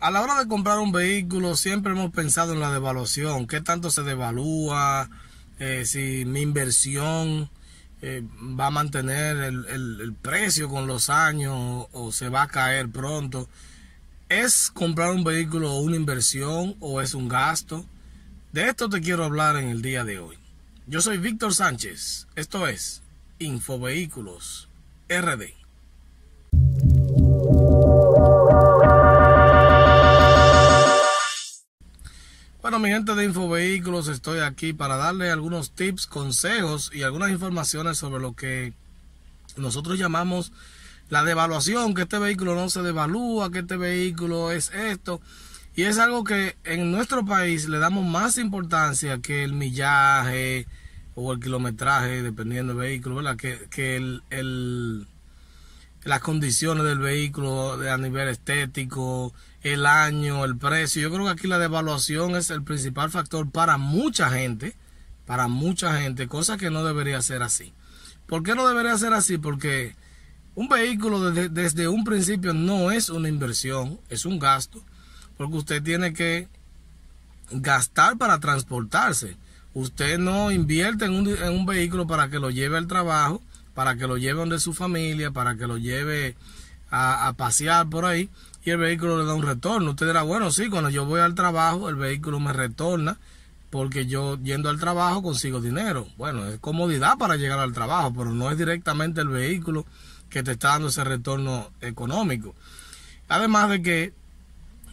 a la hora de comprar un vehículo siempre hemos pensado en la devaluación, qué tanto se devalúa, eh, si mi inversión eh, va a mantener el, precio con los años o, se va a caer pronto. ¿Es comprar un vehículo una inversión o es un gasto? De esto te quiero hablar en el día de hoy. Yo soy Víctor Sánchez, esto es Infovehículos RD. mi gente de Infovehículos, estoy aquí para darle algunos tips, consejos y algunas informaciones sobre lo que nosotros llamamos la devaluación, que este vehículo no se devalúa, que este vehículo es esto. Y es algo que en nuestro país le damos más importancia que el millaje o el kilometraje, dependiendo del vehículo, Que, que el las condiciones del vehículo a nivel estético, el año, el precio. Yo creo que aquí la devaluación es el principal factor para mucha gente, para mucha gente, cosa que no debería ser así. ¿Por qué no debería ser así? Porque un vehículo desde, un principio no es una inversión, es un gasto, porque usted tiene que gastar para transportarse. Usted no invierte en un, en un vehículo para que lo lleve al trabajo para que lo lleve donde su familia, para que lo lleve a, pasear por ahí y el vehículo le da un retorno. Usted dirá, bueno, sí, cuando yo voy al trabajo, el vehículo me retorna porque yo yendo al trabajo consigo dinero. Bueno, es comodidad para llegar al trabajo, pero no es directamente el vehículo que te está dando ese retorno económico. Además de que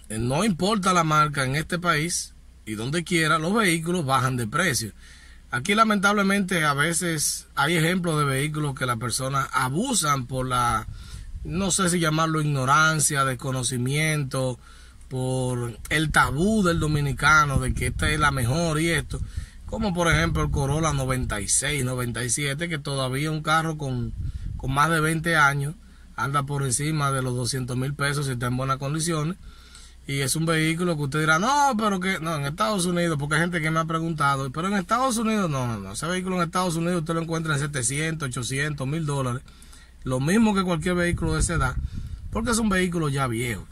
eh, no importa la marca en este país y donde quiera, los vehículos bajan de precio. Aquí lamentablemente a veces hay ejemplos de vehículos que las personas abusan por la, no sé si llamarlo ignorancia, desconocimiento, por el tabú del dominicano de que esta es la mejor y esto. Como por ejemplo el Corolla 96, 97, que todavía un carro con, con más de 20 años anda por encima de los 200 mil pesos y está en buenas condiciones. Y es un vehículo que usted dirá, no, pero que no, en Estados Unidos, porque hay gente que me ha preguntado, pero en Estados Unidos, no, no, no, ese vehículo en Estados Unidos usted lo encuentra en 700, 800, 1000 dólares, lo mismo que cualquier vehículo de esa edad, porque es un vehículo ya viejo.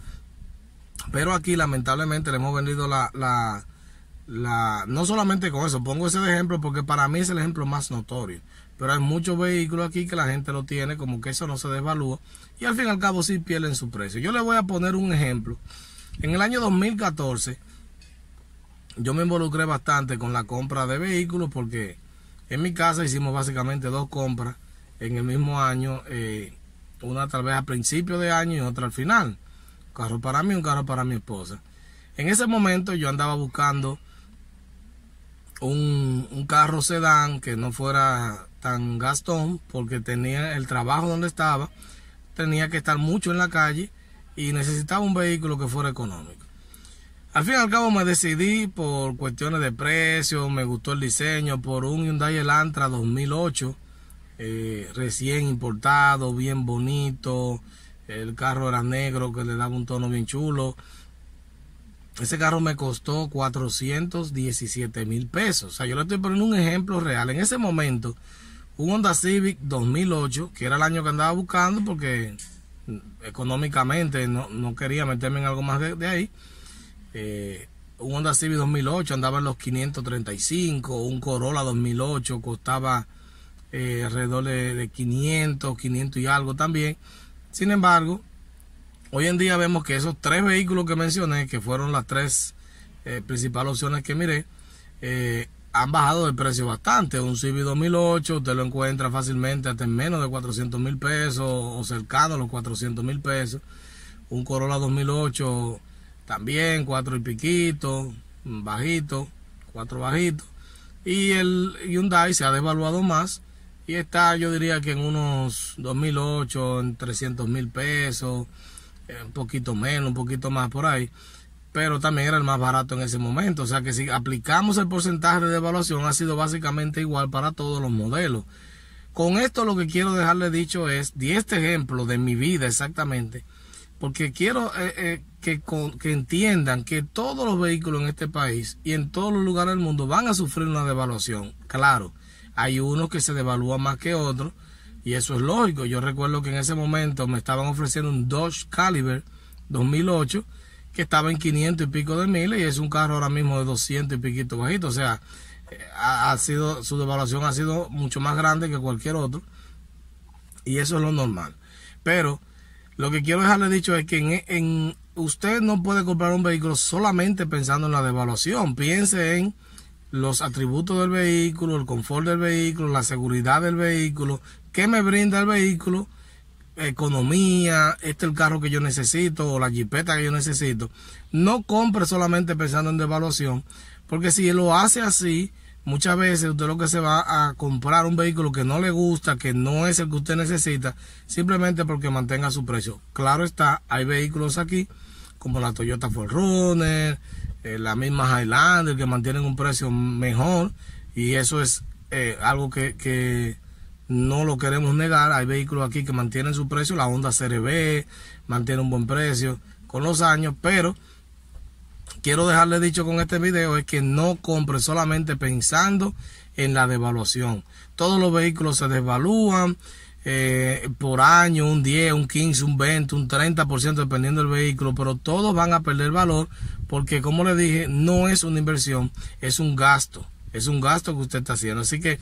Pero aquí lamentablemente le hemos vendido la, la, la, no solamente con eso, pongo ese de ejemplo porque para mí es el ejemplo más notorio. Pero hay muchos vehículos aquí que la gente lo tiene como que eso no se desvalúa y al fin y al cabo sí pierden su precio. Yo le voy a poner un ejemplo en el año 2014 yo me involucré bastante con la compra de vehículos porque en mi casa hicimos básicamente dos compras en el mismo año, eh, una tal vez a principio de año y otra al final. Un carro para mí, un carro para mi esposa. En ese momento yo andaba buscando un carro sedán que no fuera tan gastón porque tenía el trabajo donde estaba, tenía que estar mucho en la calle y necesitaba un vehículo que fuera económico. Al fin y al cabo me decidí por cuestiones de precio, me gustó el diseño, por un Hyundai Elantra 2008, eh, recién importado, bien bonito, el carro era negro que le daba un tono bien chulo. Ese carro me costó 417 mil pesos. O sea, yo le estoy poniendo un ejemplo real. En ese momento, un Honda Civic 2008, que era el año que andaba buscando porque económicamente no, quería meterme en algo más de, ahí. Eh, un Honda Civic 2008 andaba en los 535, un Corolla 2008 costaba eh, alrededor de, 500, 500 y algo también. Sin embargo, hoy en día vemos que esos tres vehículos que mencioné, que fueron las tres eh, principales opciones que miré, eh, han bajado de precio bastante. Un Civic 2008 usted lo encuentra fácilmente hasta en menos de 400 mil pesos o cercano a los 400 mil pesos. Un Corolla 2008 también, cuatro y piquito, bajito, cuatro bajitos. Y el Hyundai se ha devaluado más y está yo diría que en unos 2008, en 300 mil pesos, eh, un poquito menos, un poquito más por ahí pero también era el más barato en ese momento. O sea que si aplicamos el porcentaje de devaluación ha sido básicamente igual para todos los modelos. Con esto lo que quiero dejarle dicho es ...di este ejemplo de mi vida exactamente, porque quiero eh, eh, que, que entiendan que todos los vehículos en este país y en todos los lugares del mundo van a sufrir una devaluación. Claro, hay unos que se devalúan más que otros y eso es lógico. Yo recuerdo que en ese momento me estaban ofreciendo un Dodge Caliber 2008 que estaba en 500 y pico de miles y es un carro ahora mismo de 200 y piquito bajito. O sea, eh, ha, sido, su devaluación ha sido mucho más grande que cualquier otro y eso es lo normal. Pero lo que quiero dejarle dicho es que en, usted no puede comprar un vehículo solamente pensando en la devaluación. Piense en los atributos del vehículo, el confort del vehículo, la seguridad del vehículo, qué me brinda el vehículo economía, este es el carro que yo necesito o la jipeta que yo necesito. No compre solamente pensando en devaluación, porque si lo hace así, muchas veces usted lo que se va a comprar un vehículo que no le gusta, que no es el que usted necesita, simplemente porque mantenga su precio. Claro está, hay vehículos aquí como la Toyota Forerunner, eh, la misma Highlander que mantienen un precio mejor y eso es eh, algo que, que no lo queremos negar, hay vehículos aquí que mantienen su precio, la Honda CRV mantiene un buen precio con los años, pero quiero dejarle dicho con este video es que no compre solamente pensando en la devaluación. Todos los vehículos se desvalúan eh, por año, un 10, un 15, un 20, un 30% dependiendo del vehículo, pero todos van a perder valor porque como le dije, no es una inversión, es un gasto, es un gasto que usted está haciendo. Así que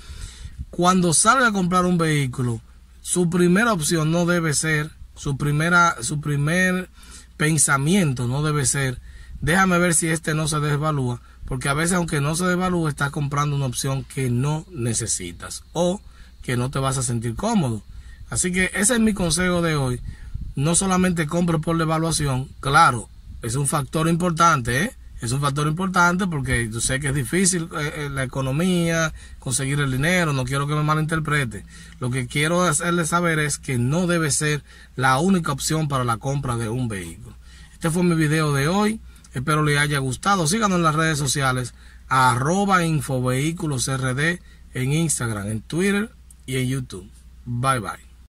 cuando salga a comprar un vehículo, su primera opción no debe ser, su, primera, su primer pensamiento no debe ser, déjame ver si este no se desvalúa, porque a veces aunque no se devalúe, estás comprando una opción que no necesitas o que no te vas a sentir cómodo. Así que ese es mi consejo de hoy. No solamente compro por evaluación claro, es un factor importante, ¿eh? es un factor importante porque yo sé que es difícil eh, eh, la economía, conseguir el dinero, no quiero que me malinterprete. Lo que quiero hacerle saber es que no debe ser la única opción para la compra de un vehículo. Este fue mi video de hoy, espero les haya gustado. Síganos en las redes sociales, arroba infovehículosrd en Instagram, en Twitter y en YouTube. Bye bye.